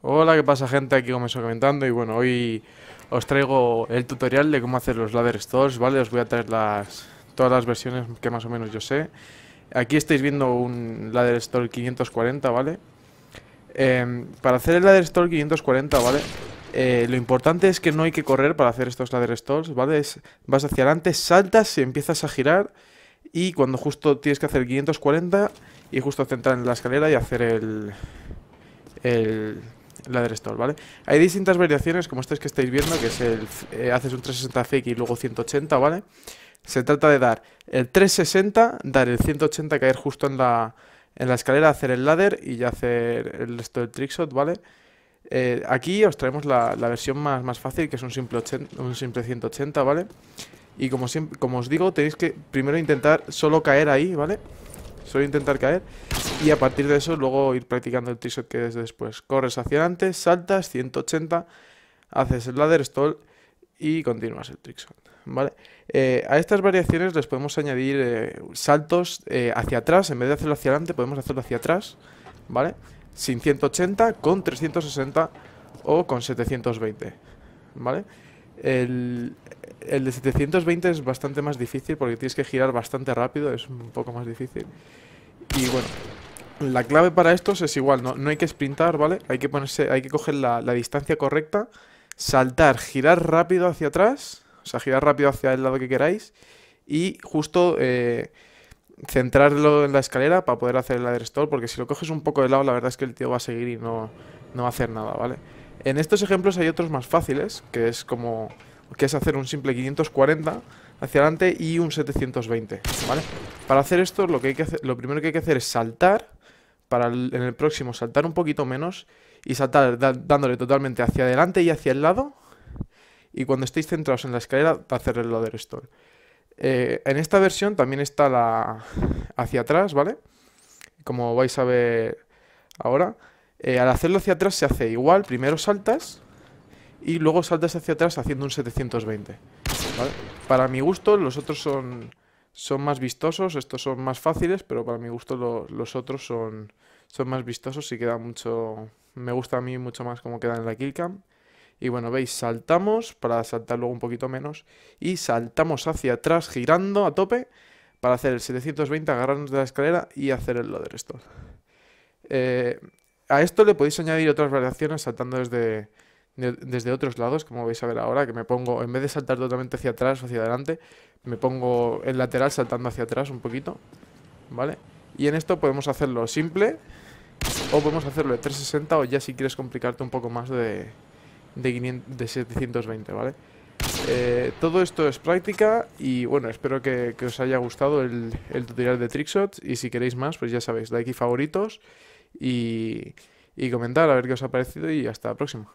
Hola, ¿qué pasa gente? Aquí como comentando y bueno, hoy os traigo el tutorial de cómo hacer los ladder stores, ¿vale? Os voy a traer las, todas las versiones que más o menos yo sé. Aquí estáis viendo un ladder Stall 540, ¿vale? Em, para hacer el ladder Stall 540, ¿vale? Eh, lo importante es que no hay que correr para hacer estos ladder stores, ¿vale? vas hacia adelante, saltas y empiezas a girar y cuando justo tienes que hacer 540 y justo centrar en la escalera y hacer el, el store, ¿vale? Hay distintas variaciones, como estas que estáis viendo, que es el... Eh, haces un 360 fake y luego 180, ¿vale? Se trata de dar el 360, dar el 180, caer justo en la, en la escalera, hacer el ladder y ya hacer el del trickshot, ¿vale? Eh, aquí os traemos la, versión más, más, fácil, que es un simple, 180, ¿vale? Y como, siempre, como os digo, tenéis que primero intentar solo caer ahí, ¿vale? vale suele intentar caer y a partir de eso luego ir practicando el trickshot que es después. Corres hacia adelante, saltas 180, haces el ladder stall y continúas el trickshot. ¿Vale? Eh, a estas variaciones les podemos añadir eh, saltos eh, hacia atrás. En vez de hacerlo hacia adelante, podemos hacerlo hacia atrás. ¿Vale? Sin 180, con 360 o con 720. ¿Vale? El, el de 720 es bastante más difícil porque tienes que girar bastante rápido, es un poco más difícil. Y bueno, la clave para estos es igual, no, no hay que sprintar, ¿vale? Hay que ponerse, hay que coger la, distancia correcta, saltar, girar rápido hacia atrás, o sea, girar rápido hacia el lado que queráis y justo eh, centrarlo en la escalera para poder hacer el ladder porque si lo coges un poco de lado, la verdad es que el tío va a seguir y no, no va a hacer nada, ¿vale? En estos ejemplos hay otros más fáciles, que es como que es hacer un simple 540 hacia adelante y un 720, ¿vale? Para hacer esto lo, que hay que lo primero que hay que hacer es saltar, para en el próximo saltar un poquito menos y saltar dándole totalmente hacia adelante y hacia el lado y cuando estéis centrados en la escalera hacer el ladder store. Eh, en esta versión también está la hacia atrás, ¿vale? Como vais a ver ahora, eh, al hacerlo hacia atrás se hace igual, primero saltas y luego saltas hacia atrás haciendo un 720. Para mi gusto, los otros son, son más vistosos, estos son más fáciles, pero para mi gusto los otros son, son más vistosos y queda mucho... Me gusta a mí mucho más cómo queda en la killcam. Y bueno, veis, saltamos para saltar luego un poquito menos y saltamos hacia atrás girando a tope para hacer el 720, agarrarnos de la escalera y hacer el loader esto. Eh, a esto le podéis añadir otras variaciones saltando desde desde otros lados, como vais a ver ahora, que me pongo, en vez de saltar totalmente hacia atrás o hacia adelante, me pongo el lateral saltando hacia atrás un poquito, ¿vale? Y en esto podemos hacerlo simple, o podemos hacerlo de 360, o ya si quieres complicarte un poco más de, 720, ¿vale? Eh, todo esto es práctica y bueno, espero que, os haya gustado el, tutorial de Trickshot y si queréis más, pues ya sabéis, like y favoritos y, y comentar a ver qué os ha parecido y hasta la próxima.